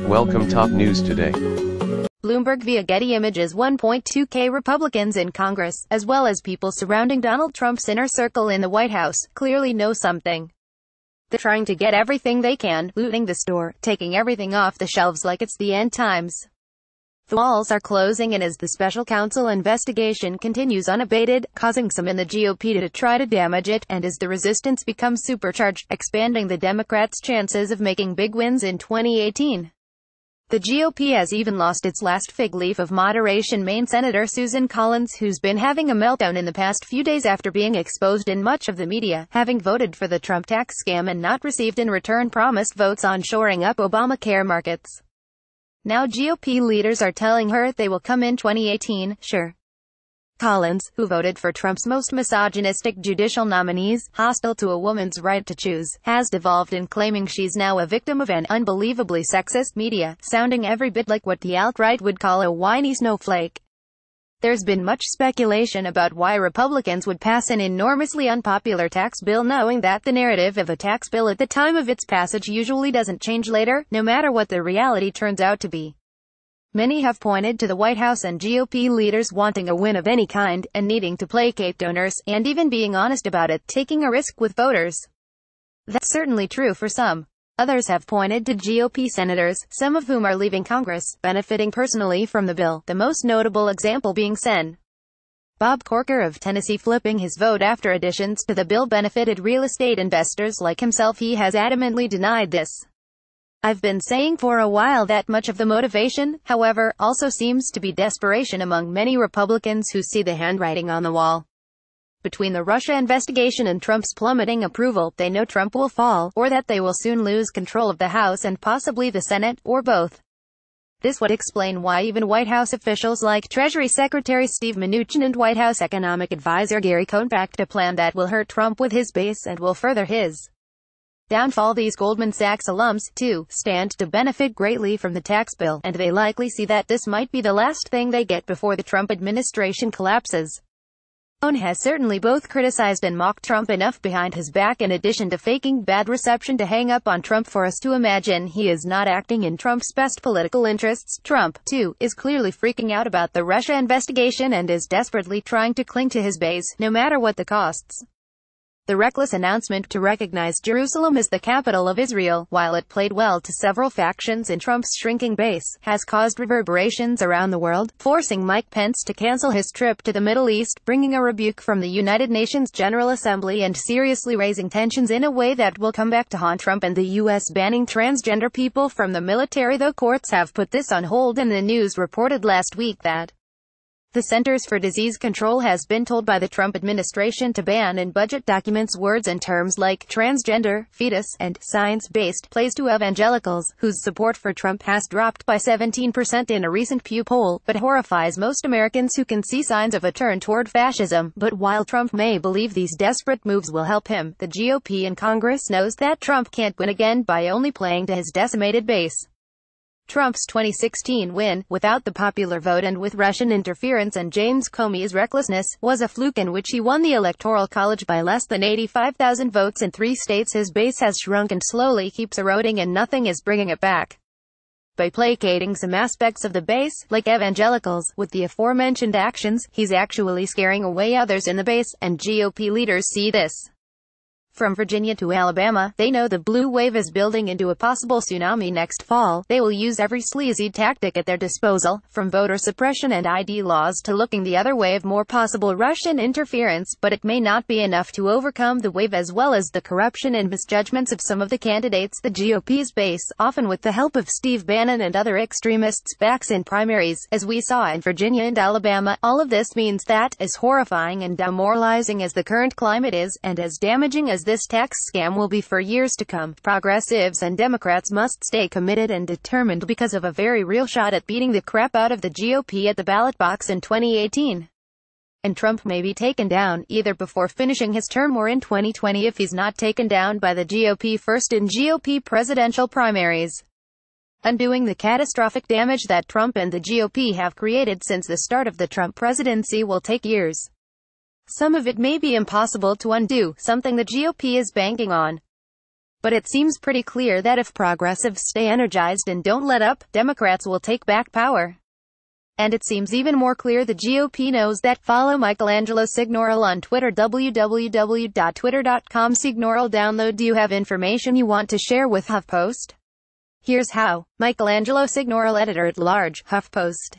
Welcome top news today. Bloomberg via Getty Images 1.2k Republicans in Congress, as well as people surrounding Donald Trump's inner circle in the White House, clearly know something. They're trying to get everything they can, looting the store, taking everything off the shelves like it's the end times. The walls are closing and as the special counsel investigation continues unabated, causing some in the GOP to try to damage it, and as the resistance becomes supercharged, expanding the Democrats' chances of making big wins in 2018. The GOP has even lost its last fig leaf of moderation Maine Senator Susan Collins who's been having a meltdown in the past few days after being exposed in much of the media, having voted for the Trump tax scam and not received in return promised votes on shoring up Obamacare markets. Now GOP leaders are telling her they will come in 2018, sure. Collins, who voted for Trump's most misogynistic judicial nominees, hostile to a woman's right to choose, has devolved in claiming she's now a victim of an unbelievably sexist media, sounding every bit like what the alt-right would call a whiny snowflake. There's been much speculation about why Republicans would pass an enormously unpopular tax bill knowing that the narrative of a tax bill at the time of its passage usually doesn't change later, no matter what the reality turns out to be. Many have pointed to the White House and GOP leaders wanting a win of any kind, and needing to placate donors, and even being honest about it, taking a risk with voters. That's certainly true for some. Others have pointed to GOP senators, some of whom are leaving Congress, benefiting personally from the bill, the most notable example being Sen. Bob Corker of Tennessee flipping his vote after additions to the bill benefited real estate investors like himself he has adamantly denied this. I've been saying for a while that much of the motivation, however, also seems to be desperation among many Republicans who see the handwriting on the wall. Between the Russia investigation and Trump's plummeting approval, they know Trump will fall, or that they will soon lose control of the House and possibly the Senate, or both. This would explain why even White House officials like Treasury Secretary Steve Mnuchin and White House Economic Advisor Gary Cohn backed a plan that will hurt Trump with his base and will further his downfall these Goldman Sachs alums, too, stand to benefit greatly from the tax bill, and they likely see that this might be the last thing they get before the Trump administration collapses. Own has certainly both criticized and mocked Trump enough behind his back in addition to faking bad reception to hang up on Trump for us to imagine he is not acting in Trump's best political interests. Trump, too, is clearly freaking out about the Russia investigation and is desperately trying to cling to his base, no matter what the costs. The reckless announcement to recognize Jerusalem as the capital of Israel, while it played well to several factions in Trump's shrinking base, has caused reverberations around the world, forcing Mike Pence to cancel his trip to the Middle East, bringing a rebuke from the United Nations General Assembly and seriously raising tensions in a way that will come back to haunt Trump and the U.S. banning transgender people from the military though courts have put this on hold and the news reported last week that the Centers for Disease Control has been told by the Trump administration to ban in budget documents words and terms like transgender, fetus, and science-based plays to evangelicals, whose support for Trump has dropped by 17% in a recent Pew poll, but horrifies most Americans who can see signs of a turn toward fascism. But while Trump may believe these desperate moves will help him, the GOP in Congress knows that Trump can't win again by only playing to his decimated base. Trump's 2016 win, without the popular vote and with Russian interference and James Comey's recklessness, was a fluke in which he won the Electoral College by less than 85,000 votes in three states his base has shrunk and slowly keeps eroding and nothing is bringing it back. By placating some aspects of the base, like evangelicals, with the aforementioned actions, he's actually scaring away others in the base, and GOP leaders see this. From Virginia to Alabama, they know the blue wave is building into a possible tsunami next fall. They will use every sleazy tactic at their disposal, from voter suppression and ID laws to looking the other way of more possible Russian interference, but it may not be enough to overcome the wave as well as the corruption and misjudgments of some of the candidates the GOP's base, often with the help of Steve Bannon and other extremists' backs in primaries, as we saw in Virginia and Alabama. All of this means that, as horrifying and demoralizing as the current climate is, and as damaging as this tax scam will be for years to come. Progressives and Democrats must stay committed and determined because of a very real shot at beating the crap out of the GOP at the ballot box in 2018 and Trump may be taken down, either before finishing his term or in 2020 if he's not taken down by the GOP first in GOP presidential primaries. Undoing the catastrophic damage that Trump and the GOP have created since the start of the Trump presidency will take years. Some of it may be impossible to undo, something the GOP is banking on. But it seems pretty clear that if progressives stay energized and don't let up, Democrats will take back power. And it seems even more clear the GOP knows that. Follow Michelangelo Signoral on Twitter www.twitter.com Signoral download Do you have information you want to share with HuffPost? Here's how. Michelangelo Signoral Editor at Large, HuffPost.